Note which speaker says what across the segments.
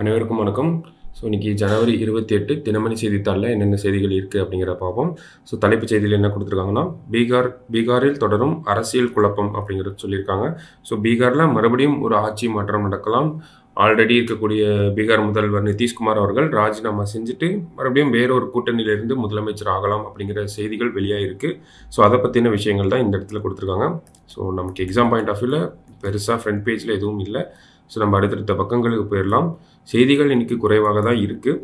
Speaker 1: அனைவருக்கும் வணக்கம் ஸோ இன்றைக்கி ஜனவரி இருபத்தி எட்டு தினமணி செய்தித்தாளில் என்னென்ன செய்திகள் இருக்குது அப்படிங்கிற பார்ப்போம் ஸோ தலைப்புச் செய்தியில் என்ன கொடுத்துருக்காங்கன்னா பீகார் பீகாரில் தொடரும் அரசியல் குழப்பம் அப்படிங்கிறது சொல்லியிருக்காங்க ஸோ பீகாரில் மறுபடியும் ஒரு ஆட்சி மாற்றம் நடக்கலாம் ஆல்ரெடி இருக்கக்கூடிய பீகார் முதல்வர் நிதிஷ்குமார் அவர்கள் ராஜினாமா செஞ்சுட்டு மறுபடியும் வேறொரு கூட்டணியிலிருந்து முதலமைச்சர் ஆகலாம் அப்படிங்கிற செய்திகள் வெளியாகிருக்கு ஸோ அதை பற்றின விஷயங்கள் தான் இந்த இடத்துல கொடுத்துருக்காங்க ஸோ நமக்கு எக்ஸாம் பாயிண்ட் ஆஃப் வியூவில் பெருசாக ஃப்ரண்ட் பேஜில் எதுவும் இல்லை ஸோ நம்ம அடுத்தடுத்த பக்கங்களுக்கு போயிடலாம் செய்திகள் இன்றைக்கி குறைவாக தான் இருக்குது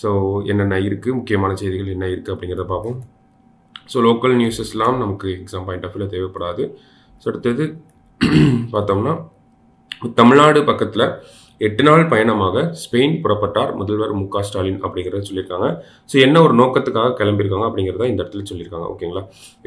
Speaker 1: ஸோ என்னென்ன இருக்குது முக்கியமான செய்திகள் என்ன இருக்குது அப்படிங்கிறத பார்ப்போம் ஸோ லோக்கல் நியூஸஸ்லாம் நமக்கு எக்ஸாம் பாயிண்ட் ஆஃப் வியூவில் தேவைப்படாது ஸோ அடுத்தது பார்த்தோம்னா தமிழ்நாடு பக்கத்தில் எட்டு நாள் பயணமாக ஸ்பெயின் புறப்பட்டார் முதல்வர் மு க ஸ்டாலின் அப்படிங்கிறத சொல்லியிருக்காங்க ஸோ என்ன ஒரு நோக்கத்துக்காக கிளம்பியிருக்காங்க அப்படிங்கிறத இந்த இடத்துல சொல்லியிருக்காங்க ஓகேங்களா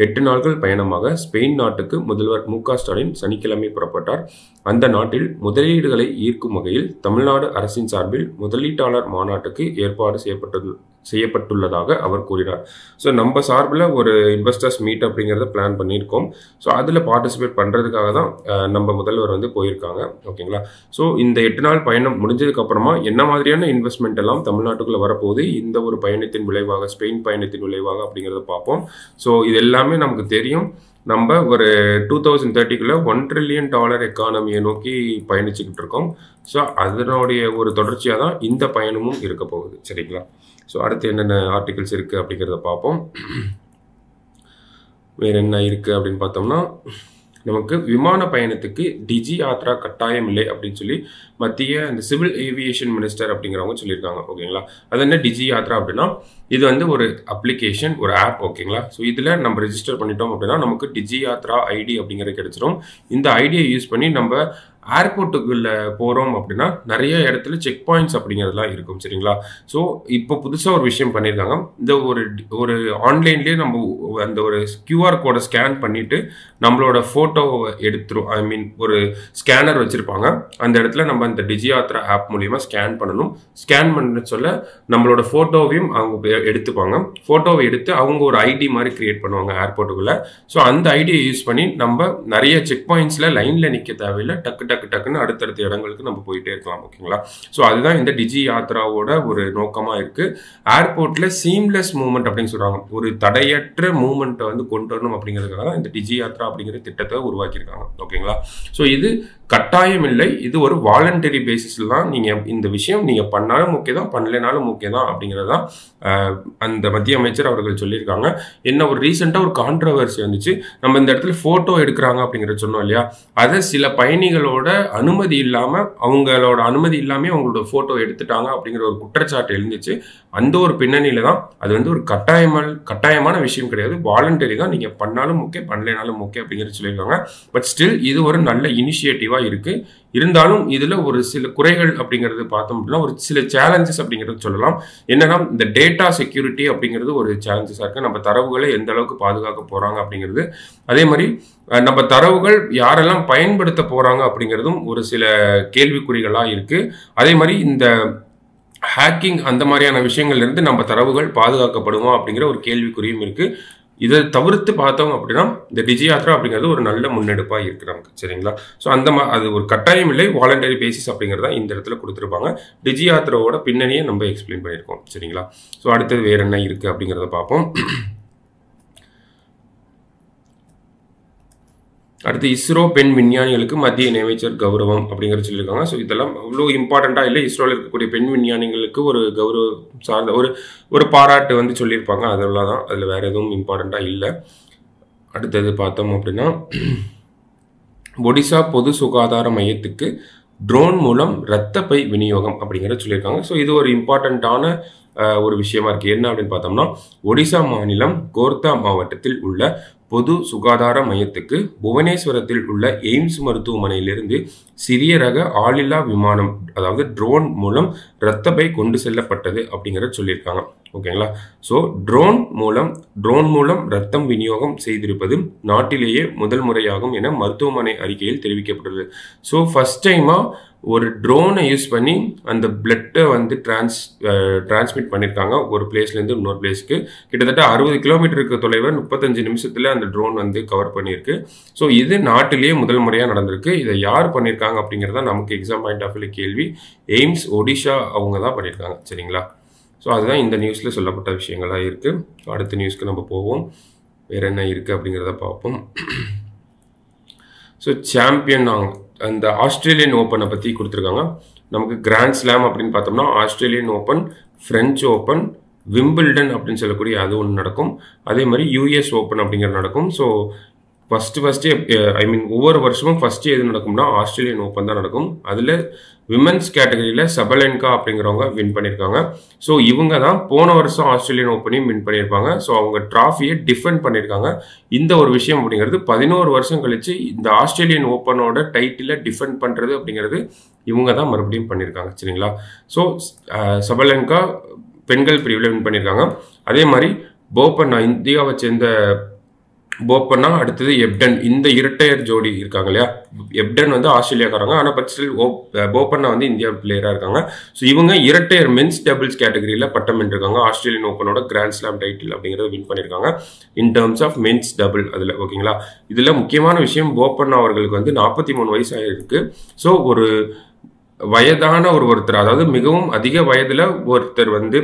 Speaker 1: எட்டு நாட்கள் பயணமாக ஸ்பெயின் நாட்டுக்கு முதல்வர் மு க ஸ்டாலின் சனிக்கிழமை புறப்பட்டார் அந்த நாட்டில் முதலீடுகளை ஈர்க்கும் வகையில் தமிழ்நாடு அரசின் சார்பில் முதலீட்டாளர் மாநாட்டுக்கு ஏற்பாடு செய்யப்பட்டது செய்யப்பட்டுள்ளதாக அவர் கூறினார் ஸோ நம்ம சார்பில் ஒரு இன்வெஸ்டர்ஸ் மீட் அப்படிங்கிறத பிளான் பண்ணியிருக்கோம் ஸோ அதில் பார்ட்டிசிபேட் பண்ணுறதுக்காக தான் நம்ம முதல்வர் வந்து போயிருக்காங்க ஓகேங்களா ஸோ இந்த எட்டு நாள் பயணம் முடிஞ்சதுக்கப்புறமா என்ன மாதிரியான இன்வெஸ்ட்மெண்ட் எல்லாம் தமிழ்நாட்டுக்குள்ளே வரப்போகுது இந்த ஒரு பயணத்தின் விளைவாக ஸ்பெயின் பயணத்தின் விளைவாக அப்படிங்கிறத பார்ப்போம் ஸோ இது எல்லாமே நமக்கு தெரியும் நம்ம ஒரு டூ தௌசண்ட் தேர்ட்டிக்குள்ளே ஒன் ட்ரில்லியன் டாலர் எக்கானமியை நோக்கி பயணிச்சுக்கிட்டு இருக்கோம் ஸோ அதனுடைய ஒரு தொடர்ச்சியாக தான் இந்த பயணமும் இருக்க போகுது சரிங்களா ஸோ அடுத்து என்னென்ன ஆர்டிகல்ஸ் இருக்குது அப்படிங்கிறத பார்ப்போம் வேறு என்ன இருக்குது அப்படின்னு பார்த்தோம்னா நமக்கு விமான பயணத்துக்கு டிஜி யாத்ரா கட்டாயம் இல்லை அப்படின்னு சொல்லி மத்திய அந்த சிவில் ஏவியேஷன் மினிஸ்டர் அப்படிங்கிறவங்க சொல்லியிருக்காங்க ஓகேங்களா அது என்ன டிஜி யாத்ரா அப்படின்னா இது வந்து ஒரு அப்ளிகேஷன் ஒரு ஆப் ஓகேங்களா ஸோ இதில் நம்ம ரெஜிஸ்டர் பண்ணிட்டோம் அப்படின்னா நமக்கு டிஜி யாத்ரா ஐடி அப்படிங்கிறது கிடைச்சிரும் இந்த ஐடியை யூஸ் பண்ணி நம்ம ஏர்போர்ட்டுக்குள்ளே போகிறோம் அப்படின்னா நிறைய இடத்துல செக் பாயிண்ட்ஸ் அப்படிங்கிறதுலாம் இருக்கும் சரிங்களா ஸோ இப்போ புதுசாக ஒரு விஷயம் பண்ணியிருக்காங்க இந்த ஒரு ஒரு ஆன்லைன்லேயே நம்ம அந்த ஒரு கியூஆர் கோடை ஸ்கேன் பண்ணிவிட்டு நம்மளோட ஃபோட்டோவை எடுத்துரும் ஐ மீன் ஒரு ஸ்கேனர் வச்சுருப்பாங்க அந்த இடத்துல நம்ம அந்த டிஜி ஆத்ரா ஆப் மூலிமா ஸ்கேன் பண்ணணும் ஸ்கேன் பண்ண சொல்ல நம்மளோட ஃபோட்டோவையும் அவங்க எடுத்துப்பாங்க ஃபோட்டோவை எடுத்து அவங்க ஒரு ஐடி மாதிரி க்ரியேட் பண்ணுவாங்க ஏர்போர்ட்டுக்குள்ளே ஸோ அந்த ஐடியை யூஸ் பண்ணி நம்ம நிறைய செக் பாயிண்ட்ஸில் லைனில் நிற்க தேவையில்லை டக்கு டக்கு டக்குன்னு அடுத்தடுத்த இடங்களுக்கு நம்ம போயிட்டே இருக்கலாம் ஓகேங்களா ஸோ அதுதான் இந்த டிஜி யாத்ராவோட ஒரு நோக்கமாக இருக்குது ஏர்போர்ட்டில் சீம்லெஸ் மூமெண்ட் அப்படின்னு சொல்கிறாங்க ஒரு தடையற்ற மூமெண்ட்டை வந்து கொண்டு வரணும் அப்படிங்கிறதுக்காக தான் இந்த டிஜி யாத்ரா அப்படிங்கிற திட்டத்தை உருவாக்கியிருக்காங்க ஓகேங்களா ஸோ இது கட்டாயம் இல்லை இது ஒரு வாலண்டரி பேசிஸில் தான் நீங்கள் இந்த விஷயம் நீங்கள் பண்ணாலும் ஓகே தான் பண்ணலைனாலும் ஓகே தான் அப்படிங்கிறது தான் அந்த மத்திய அமைச்சர் அவர்கள் சொல்லியிருக்காங்க என்ன ஒரு ரீசெண்டாக ஒரு கான்ட்ரவர்சி வந்துச்சு நம்ம இந்த இடத்துல ஃபோட்டோ எடுக்கிறாங்க அப்படிங்கிறத சொன்னோம் இல்லையா அதை சில பயணிகளோட அவங்களோட அனுமதி இல்லாமல் அவங்களோட அனுமதி இல்லாமல் அவங்களோட ஃபோட்டோ எடுத்துட்டாங்க அப்படிங்கிற ஒரு குற்றச்சாட்டு எழுந்துச்சு அந்த ஒரு பின்னணியில் தான் அது வந்து ஒரு கட்டாயமல் கட்டாயமான விஷயம் கிடையாது வாலண்டரி தான் நீங்கள் பண்ணாலும் முக்கிய பண்ணலைனாலும் முக்கிய அப்படிங்கிறது சொல்லியிருக்காங்க பட் ஸ்டில் இது ஒரு நல்ல இனிஷியேட்டிவாக இருக்குது இருந்தாலும் இதில் ஒரு சில குறைகள் அப்படிங்கிறது பார்த்தோம் அப்படின்னா ஒரு சில சேலஞ்சஸ் அப்படிங்கிறது சொல்லலாம் என்னன்னா இந்த டேட்டா செக்யூரிட்டி அப்படிங்கிறது ஒரு சேலஞ்சஸாக இருக்குது நம்ம தரவுகளை எந்த அளவுக்கு பாதுகாக்க போகிறாங்க அப்படிங்கிறது அதே மாதிரி நம்ம தரவுகள் யாரெல்லாம் பயன்படுத்த போகிறாங்க அப்படிங்கிறதும் ஒரு சில கேள்விக்குறிகளாக இருக்குது அதே மாதிரி இந்த ஹேக்கிங் அந்த மாதிரியான விஷயங்கள்லேருந்து நம்ம தரவுகள் பாதுகாக்கப்படுமா அப்படிங்கிற ஒரு கேள்விக்குறியும் இருக்குது இதை தவிர்த்து பார்த்தோம் அப்படின்னா இந்த டிஜி யாத்திரா அப்படிங்கிறது ஒரு நல்ல முன்னெடுப்பாக இருக்கிறாங்க சரிங்களா ஸோ அந்த மா அது ஒரு கட்டாயம் இல்லை வாலண்டரி பேசிஸ் அப்படிங்கிறத இந்த இடத்துல கொடுத்துருப்பாங்க டிஜி யாத்திராவோட பின்னணியை நம்ம எக்ஸ்பிளைன் பண்ணியிருக்கோம் சரிங்களா ஸோ அடுத்தது வேற என்ன இருக்குது அப்படிங்கிறத பார்ப்போம் அடுத்து இஸ்ரோ பெண் விஞ்ஞானிகளுக்கு மத்திய இணையமைச்சர் கௌரவம் அப்படிங்கிற சொல்லியிருக்காங்க ஸோ இதெல்லாம் அவ்வளோ இம்பார்ட்டண்ட்டாக இல்லை இஸ்ரோவில் இருக்கக்கூடிய பெண் விஞ்ஞானிகளுக்கு ஒரு கௌரவம் சார்ந்த ஒரு ஒரு பாராட்டு வந்து சொல்லியிருப்பாங்க அதெல்லாம் தான் அதில் வேறு எதுவும் இம்பார்ட்டண்ட்டாக இல்லை அடுத்தது பார்த்தோம் அப்படின்னா ஒடிசா பொது சுகாதார மையத்துக்கு ட்ரோன் மூலம் ரத்தப்பை விநியோகம் அப்படிங்கிற சொல்லியிருக்காங்க ஸோ இது ஒரு இம்பார்ட்டண்ட்டான ஒரு விஷயமா இருக்குது என்ன அப்படின்னு பார்த்தோம்னா ஒடிசா மாநிலம் கோர்த்தா மாவட்டத்தில் உள்ள பொது சுகாதார மையத்துக்கு புவனேஸ்வரத்தில் உள்ள எய்ம்ஸ் மருத்துவமனையிலிருந்து சிறிய ரக ஆளில்லா விமானம் அதாவது ட்ரோன் மூலம் இரத்த கொண்டு செல்லப்பட்டது அப்படிங்கிறத சொல்லியிருக்காங்க ஓகேங்களா ஸோ ட்ரோன் மூலம் ட்ரோன் மூலம் ரத்தம் விநியோகம் செய்திருப்பது நாட்டிலேயே முதல் முறையாகும் என மருத்துவமனை அறிக்கையில் தெரிவிக்கப்பட்டுள்ளது ஸோ ஃபஸ்ட் டைமாக ஒரு ட்ரோனை யூஸ் பண்ணி அந்த பிளட்டை வந்து டிரான்ஸ் டிரான்ஸ்மிட் பண்ணியிருக்காங்க ஒரு பிளேஸ்லேருந்து இன்னொரு பிளேஸ்க்கு கிட்டத்தட்ட அறுபது கிலோமீட்டருக்கு தொலைவில் முப்பத்தஞ்சு நிமிஷத்தில் அந்த ட்ரோன் வந்து கவர் பண்ணியிருக்கு ஸோ இது நாட்டிலேயே முதல் முறையாக நடந்திருக்கு இதை யார் பண்ணியிருக்காங்க அப்படிங்கிறத நமக்கு எக்ஸாம் பாயிண்ட் ஆஃப் வியூ கேள்வி எய்ம்ஸ் ஒடிஷா அவங்க தான் பண்ணியிருக்காங்க சரிங்களா ஸோ அதுதான் இந்த நியூஸில் சொல்லப்பட்ட விஷயங்களாக இருக்குது அடுத்த நியூஸ்க்கு நம்ம போவோம் வேறு என்ன இருக்குது அப்படிங்கிறத பார்ப்போம் ஸோ சாம்பியன் ஆங் அந்த ஆஸ்திரேலியன் ஓப்பனை பற்றி கொடுத்துருக்காங்க நமக்கு கிராண்ட் ஸ்லாம் அப்படின்னு பார்த்தோம்னா Australian open French open Wimbledon அப்படின்னு சொல்லக்கூடிய அது ஒன்று நடக்கும் அதே மாதிரி யூஎஸ் ஓப்பன் அப்படிங்கிறது நடக்கும் so first first I mean ஒவ்வொரு வருஷமும் ஃபஸ்ட்டு எது நடக்கும்னா ஆஸ்திரேலியன் ஓப்பன் தான் நடக்கும் அதில் விமன்ஸ் கேட்டகரியில் சபலன்கா அப்படிங்கிறவங்க வின் பண்ணியிருக்காங்க ஸோ இவங்க தான் போன வருஷம் ஆஸ்திரேலியன் ஓப்பனையும் வின் பண்ணியிருப்பாங்க ஸோ அவங்க ட்ராஃபியை டிஃபெண்ட் பண்ணியிருக்காங்க இந்த ஒரு விஷயம் அப்படிங்கிறது பதினோரு வருஷம் கழித்து இந்த ஆஸ்திரேலியன் ஓப்பனோட டைட்டிலை டிஃபெண்ட் பண்ணுறது அப்படிங்கிறது இவங்க தான் மறுபடியும் பண்ணியிருக்காங்க சரிங்களா ஸோ சபலென்கா பெண்கள் பிரிவில் வின் பண்ணியிருக்காங்க அதே மாதிரி போபண்ணா இந்தியாவை சேர்ந்த போப்பன்னா அடுத்தது எப்டன் இந்த இரட்டையர் ஜோடி இருக்காங்க இல்லையா எப்டன் வந்து ஆஸ்திரேலியாக்காரங்க ஆனால் பட் ஸ்டில் ஓ போப்பன்னா வந்து இந்தியா பிளேயராக இருக்காங்க ஸோ இவங்க இரட்டையர் மென்ஸ் டபுள்ஸ் கேட்டகரியில் பட்டம் வென்றிருக்காங்க ஆஸ்திரேலியன் ஓப்பனோட கிராண்ட் ஸ்லாம் டைட்டில் அப்படிங்கிறத வின் பண்ணியிருக்காங்க in terms of men's double அதில் ஓகேங்களா இதில் முக்கியமான விஷயம் போப்பண்ணா அவர்களுக்கு வந்து நாற்பத்தி மூணு வயசு ஆகிருக்கு ஸோ ஒரு வயதான ஒரு ஒருத்தர் அதாவது மிகவும் அதிக வயதில் ஒருத்தர் வந்து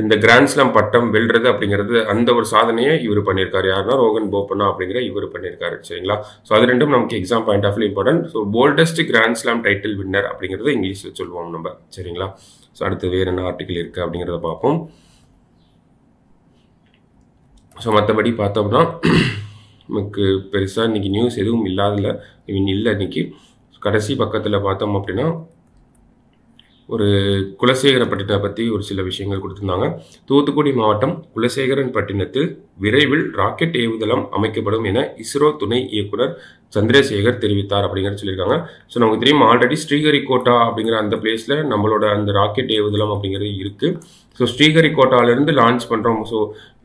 Speaker 1: இந்த கிராண்ட்ஸ்லாம் பட்டம் வெல்றது அப்படிங்கிறது அந்த ஒரு சாதனையை இவர் பண்ணியிருக்காரு யாருன்னா ரோகன் போப்பண்ணா அப்படிங்கிற இவர் பண்ணியிருக்காரு சரிங்களா ஸோ அது ரெண்டும் நமக்கு exam point of important so boldest grand slam title winner அப்படிங்கிறது இங்கிலீஷில் சொல்லுவோம் நம்ம சரிங்களா ஸோ அடுத்து வேறு என்ன ஆர்டிக்கல் இருக்குது அப்படிங்கிறத பார்ப்போம் ஸோ மற்றபடி பார்த்தோம்னா நமக்கு பெருசாக இன்றைக்கி நியூஸ் எதுவும் இல்லாதில்ல ஐ மீன் இல்லை இன்றைக்கி கடைசி பக்கத்தில் பார்த்தோம் அப்படின்னா ஒரு குலசேகரப்பட்டினத்தை பற்றி ஒரு சில விஷயங்கள் கொடுத்துருந்தாங்க தூத்துக்குடி மாவட்டம் குலசேகரன் பட்டினத்தில் விரைவில் ராக்கெட் ஏவுதளம் அமைக்கப்படும் என இஸ்ரோ துணை இயக்குனர் சந்திரசேகர் தெரிவித்தார் அப்படிங்கிற சொல்லியிருக்காங்க ஸோ நமக்கு தெரியும் ஆல்ரெடி ஸ்ரீஹரிகோட்டா அப்படிங்கிற அந்த பிளேஸில் நம்மளோட அந்த ராக்கெட் ஏவுதளம் அப்படிங்கிறது இருக்குது ஸோ ஸ்ரீஹரிகோட்டாவிலேருந்து லான்ச் பண்ணுறோம் ஸோ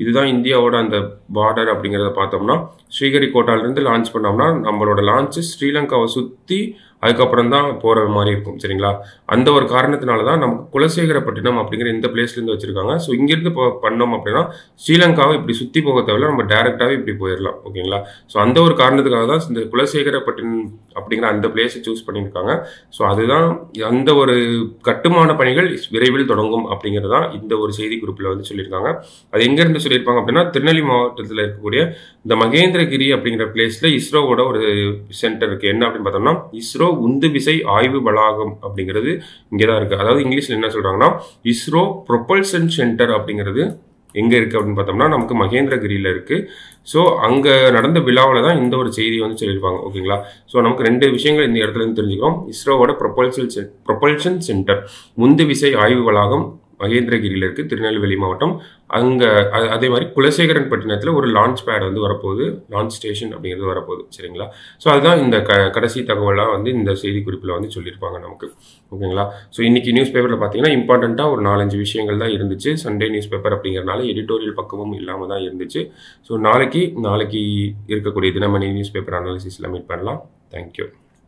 Speaker 1: இதுதான் இந்தியாவோட அந்த பார்டர் அப்படிங்கிறத பார்த்தோம்னா ஸ்ரீஹரிகோட்டாவிலேருந்து லான்ச் பண்ணோம்னா நம்மளோட லான்ச்சு ஸ்ரீலங்காவை சுற்றி அதுக்கப்புறம் தான் போகிற மாதிரி இருக்கும் சரிங்களா அந்த ஒரு காரணத்தினால தான் நமக்கு குலசேகரப்பட்டினம் அப்படிங்கிற இந்த பிளேஸ்லேருந்து வச்சுருக்காங்க ஸோ இங்கேருந்து இப்போ பண்ணோம் அப்படின்னா ஸ்ரீலங்காவை இப்படி சுற்றி போக தேவையில்ல நம்ம டேரெக்டாகவே இப்படி போயிடலாம் ஓகேங்களா ஸோ அந்த ஒரு காரணத்துக்காக தான் இந்த குலசேகரப்பட்டினம் அப்படிங்கிற அந்த பிளேஸை சூஸ் பண்ணியிருக்காங்க ஸோ அதுதான் அந்த ஒரு கட்டுமான பணிகள் விரைவில் தொடங்கும் அப்படிங்கிறது தான் இந்த ஒரு செய்தி குறிப்பில் வந்து சொல்லியிருக்காங்க அது எங்கேருந்து சொல்லியிருப்பாங்க அப்படின்னா திருநெல்வேலி மாவட்டத்தில் இருக்கக்கூடிய இந்த மகேந்திரகிரி அப்படிங்கிற பிளேஸில் இஸ்ரோவோட ஒரு சென்டர் இருக்குது என்ன அப்படின்னு பார்த்தோம்னா இஸ்ரோ விசை ஆய்வு வளாகம் அப்படிங்கிறது இங்கே தான் இருக்குது அதாவது இங்கிலீஷில் என்ன சொல்கிறாங்கன்னா இஸ்ரோ ப்ரொபல்சன் சென்டர் அப்படிங்கிறது எங்கே இருக்குது அப்படின்னு பார்த்தோம்னா நமக்கு மகேந்திரகிரியில் இருக்குது ஸோ அங்கே நடந்த விழாவில் தான் இந்த ஒரு செய்தியை வந்து சொல்லியிருப்பாங்க ஓகேங்களா ஸோ நமக்கு ரெண்டு விஷயங்கள் இந்த இடத்துல இருந்து தெரிஞ்சுக்கிறோம் இஸ்ரோவோட ப்ரொபல்சல் ப்ரொபல்ஷன் சென்டர் முந்து விசை ஆய்வு வளாகம் மகேந்திரகிரியில் இருக்குது திருநெல்வேலி மாவட்டம் அங்கே அதே மாதிரி குலசேகரன் பட்டினத்தில் ஒரு லான்ச் பேட் வந்து வரப்போகுது லான்ச் ஸ்டேஷன் அப்படிங்கிறது வரப்போகுது சரிங்களா ஸோ அதுதான் இந்த க கடைசி தகவலாக வந்து இந்த செய்திக்குறிப்பில் வந்து சொல்லியிருப்பாங்க நமக்கு ஓகேங்களா ஸோ இன்னைக்கு நியூஸ் பேப்பரில் பார்த்தீங்கன்னா இம்பார்ட்டண்ட்டாக ஒரு நாலஞ்சு விஷயங்கள் தான் இருந்துச்சு சண்டே நியூஸ் பேப்பர் அப்படிங்கிறனால எடிட்டோரியல் பக்கமும் இல்லாமல் தான் இருந்துச்சு ஸோ நாளைக்கு நாளைக்கு இருக்கக்கூடிய தினமணி நியூஸ் பேப்பர் அனாலிசிஸில் மீட் பண்ணலாம் தேங்க்யூ